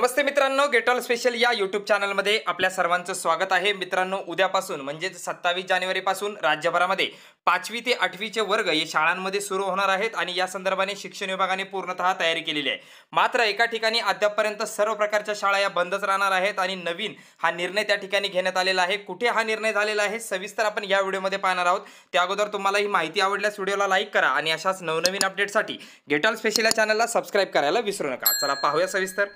नमस्ते मित्रांनो गेटॉल स्पेशल या यूट्यूब चॅनलमध्ये आपल्या सर्वांचं स्वागत आहे मित्रांनो उद्यापासून म्हणजेच सत्तावीस जानेवारीपासून राज्यभरामध्ये पाचवी ते आठवीचे वर्ग हे शाळांमध्ये सुरू होणार आहेत आणि या संदर्भाने शिक्षण विभागाने पूर्णत तयारी केलेली आहे मात्र एका ठिकाणी अद्यापपर्यंत सर्व प्रकारच्या शाळा या बंदच राहणार आहेत आणि नवीन हा निर्णय त्या ठिकाणी घेण्यात आलेला आहे कुठे हा निर्णय झालेला आहे सविस्तर आपण या व्हिडिओमध्ये पाहणार आहोत त्या अगोदर तुम्हाला ही माहिती आवडल्यास व्हिडिओला लाईक करा आणि अशाच नवनवीन अपडेटसाठी गेटॉल स्पेशल या चॅनलला सबस्क्राईब करायला विसरू नका चला पाहूया सविस्तर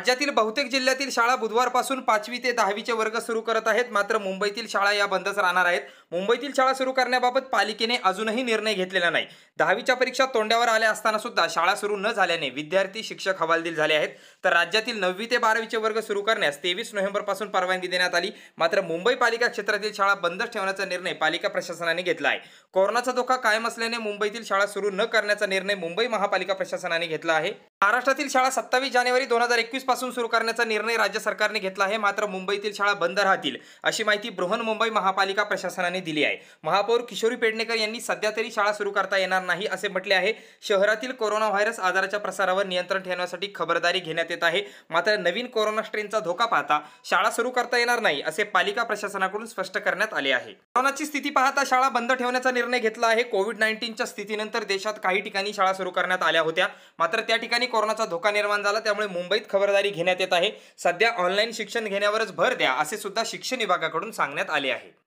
राज्यातील बहुतेक जिल्ह्यातील शाळा बुधवारपासून पाचवी ते दहावीचे वर्ग सुरू करत आहेत मात्र मुंबईतील शाळा या बंदच राहणार आहेत मुंबईतील शाळा सुरू करण्याबाबत पालिकेने अजूनही निर्णय घेतलेला नाही दहावीच्या परीक्षा तोंडावर आल्या असताना सुद्धा शाळा सुरू न झाल्याने विद्यार्थी शिक्षक हवालदिल झाले आहेत तर राज्यातील नववी ते बारावीचे वर्ग सुरू करण्यास तेवीस नोव्हेंबरपासून परवानगी देण्यात आली मात्र मुंबई पालिका क्षेत्रातील शाळा बंदच ठेवण्याचा निर्णय पालिका प्रशासनाने घेतला आहे कोरोनाचा धोका कायम असल्याने मुंबईतील शाळा सुरू न करण्याचा निर्णय मुंबई महापालिका प्रशासनाने घेतला आहे महाराष्ट्रातील शाळा सत्तावीस जानेवारी दोन हजार एकवीस पासून सुरू करण्याचा निर्णय राज्य सरकारने घेतला आहे मात्र मुंबईतील शाळा बंद राहतील अशी माहिती बृहन मुंबई महापालिका प्रशासनाने दिली आहे महापौर किशोरी पेडणेकर यांनी सध्या तरी शाळा सुरू करता येणार नाही असे म्हटले आहे शहरातील कोरोना व्हायरस आजाराच्या प्रसारावर नियंत्रण ठेवण्यासाठी खबरदारी घेण्यात येत आहे मात्र नवीन कोरोना स्ट्रेनचा धोका पाहता शाळा सुरू करता येणार नाही असे पालिका प्रशासनाकडून स्पष्ट करण्यात आले आहे कोरोनाची स्थिती पाहता शाळा बंद ठेवण्याचा निर्णय घेतला आहे कोविड नाईन्टीनच्या स्थितीनंतर देशात काही ठिकाणी शाळा सुरू करण्यात आल्या होत्या मात्र त्या ठिकाणी कोरोनाचा धोका निर्माण झाला त्यामुळे मुंबईत खबरदारी घेण्यात येत आहे सध्या ऑनलाईन शिक्षण घेण्यावरच भर द्या असे सुद्धा शिक्षण विभागाकडून सांगण्यात आले आहे